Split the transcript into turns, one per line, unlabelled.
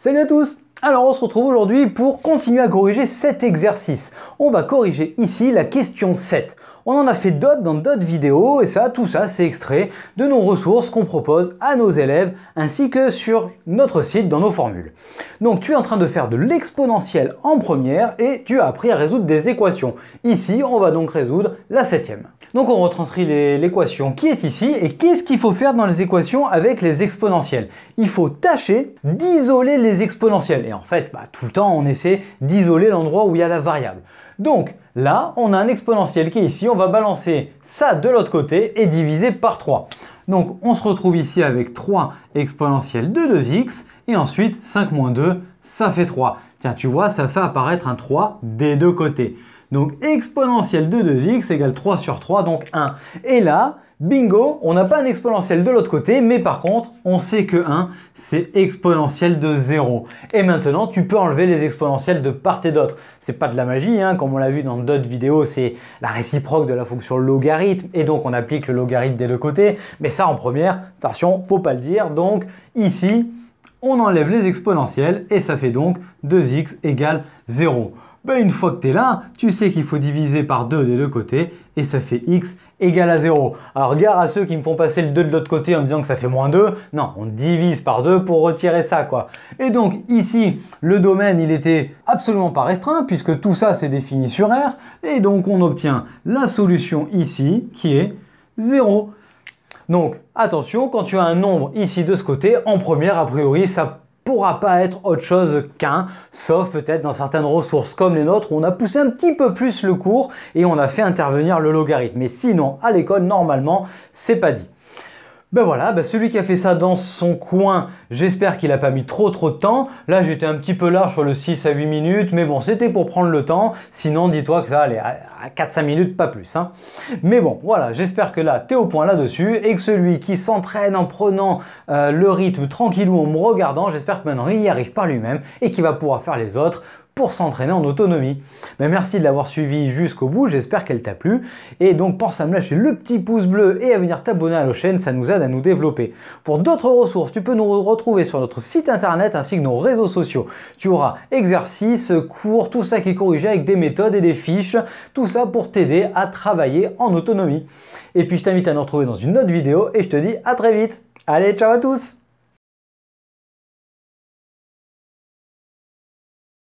Salut à tous alors on se retrouve aujourd'hui pour continuer à corriger cet exercice. On va corriger ici la question 7. On en a fait d'autres dans d'autres vidéos et ça, tout ça, c'est extrait de nos ressources qu'on propose à nos élèves ainsi que sur notre site dans nos formules. Donc tu es en train de faire de l'exponentiel en première et tu as appris à résoudre des équations. Ici, on va donc résoudre la septième. Donc on retranscrit l'équation qui est ici. Et qu'est-ce qu'il faut faire dans les équations avec les exponentielles Il faut tâcher d'isoler les exponentielles. Et en fait, bah, tout le temps, on essaie d'isoler l'endroit où il y a la variable. Donc là, on a un exponentiel qui est ici. On va balancer ça de l'autre côté et diviser par 3. Donc on se retrouve ici avec 3 exponentielles de 2x. Et ensuite, 5 moins 2, ça fait 3. Tiens, tu vois, ça fait apparaître un 3 des deux côtés. Donc exponentielle de 2x égale 3 sur 3, donc 1. Et là, bingo, on n'a pas un exponentiel de l'autre côté, mais par contre, on sait que 1, c'est exponentiel de 0. Et maintenant, tu peux enlever les exponentielles de part et d'autre. C'est pas de la magie, hein. comme on l'a vu dans d'autres vidéos, c'est la réciproque de la fonction logarithme, et donc on applique le logarithme des deux côtés. Mais ça, en première, attention, faut pas le dire. Donc ici, on enlève les exponentielles et ça fait donc 2x égale 0. Ben, une fois que tu es là, tu sais qu'il faut diviser par 2 des deux côtés et ça fait x égale à 0. Alors regarde à ceux qui me font passer le 2 de l'autre côté en me disant que ça fait moins 2. Non, on divise par 2 pour retirer ça quoi. Et donc ici, le domaine il était absolument pas restreint puisque tout ça s'est défini sur R et donc on obtient la solution ici qui est 0. Donc attention, quand tu as un nombre ici de ce côté, en première, a priori, ça pourra pas être autre chose qu'un, sauf peut-être dans certaines ressources comme les nôtres, où on a poussé un petit peu plus le cours et on a fait intervenir le logarithme. Mais sinon, à l'école, normalement, c'est pas dit. Ben voilà, ben celui qui a fait ça dans son coin, j'espère qu'il n'a pas mis trop trop de temps. Là j'étais un petit peu large sur le 6 à 8 minutes, mais bon c'était pour prendre le temps. Sinon dis-toi que ça allait à 4-5 minutes, pas plus. Hein. Mais bon, voilà, j'espère que là t'es au point là-dessus et que celui qui s'entraîne en prenant euh, le rythme tranquillou en me regardant, j'espère que maintenant il y arrive par lui-même et qu'il va pouvoir faire les autres pour s'entraîner en autonomie. merci de l'avoir suivi jusqu'au bout, j'espère qu'elle t'a plu. Et donc pense à me lâcher le petit pouce bleu et à venir t'abonner à la chaîne, ça nous aide à nous développer. Pour d'autres ressources, tu peux nous retrouver sur notre site internet ainsi que nos réseaux sociaux. Tu auras exercices, cours, tout ça qui est corrigé avec des méthodes et des fiches, tout ça pour t'aider à travailler en autonomie. Et puis je t'invite à nous retrouver dans une autre vidéo et je te dis à très vite. Allez, ciao à tous